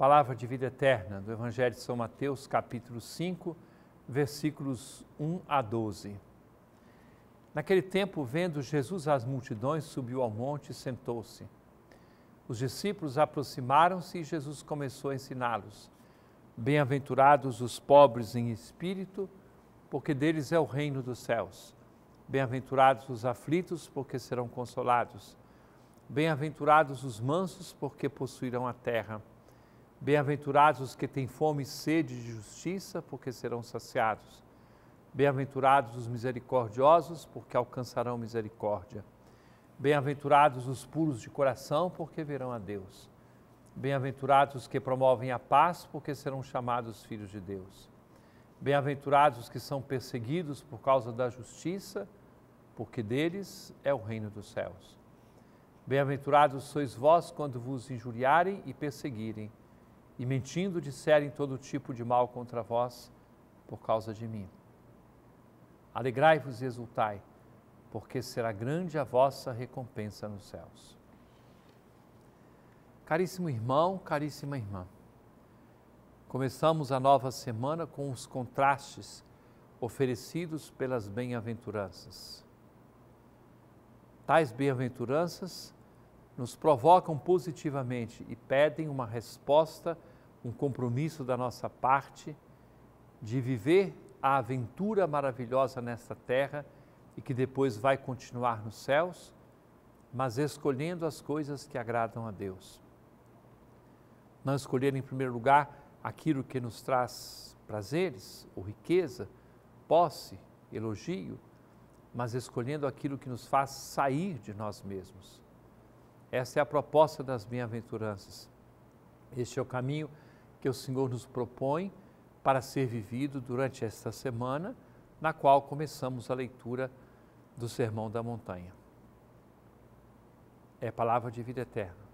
Palavra de vida eterna do Evangelho de São Mateus, capítulo 5, versículos 1 a 12. Naquele tempo, vendo Jesus as multidões, subiu ao monte e sentou-se. Os discípulos aproximaram-se e Jesus começou a ensiná-los. Bem-aventurados os pobres em espírito, porque deles é o reino dos céus. Bem-aventurados os aflitos, porque serão consolados. Bem-aventurados os mansos, porque possuirão a terra. Bem-aventurados os que têm fome e sede de justiça, porque serão saciados. Bem-aventurados os misericordiosos, porque alcançarão misericórdia. Bem-aventurados os puros de coração, porque verão a Deus. Bem-aventurados os que promovem a paz, porque serão chamados filhos de Deus. Bem-aventurados os que são perseguidos por causa da justiça, porque deles é o reino dos céus. Bem-aventurados sois vós quando vos injuriarem e perseguirem e mentindo disserem todo tipo de mal contra vós por causa de mim. Alegrai-vos e exultai, porque será grande a vossa recompensa nos céus. Caríssimo irmão, caríssima irmã, começamos a nova semana com os contrastes oferecidos pelas bem-aventuranças. Tais bem-aventuranças nos provocam positivamente e pedem uma resposta positiva um compromisso da nossa parte de viver a aventura maravilhosa nesta terra e que depois vai continuar nos céus, mas escolhendo as coisas que agradam a Deus. Não escolher em primeiro lugar aquilo que nos traz prazeres ou riqueza, posse, elogio, mas escolhendo aquilo que nos faz sair de nós mesmos. Essa é a proposta das bem-aventuranças. Este é o caminho que o Senhor nos propõe para ser vivido durante esta semana, na qual começamos a leitura do Sermão da Montanha. É a palavra de vida eterna.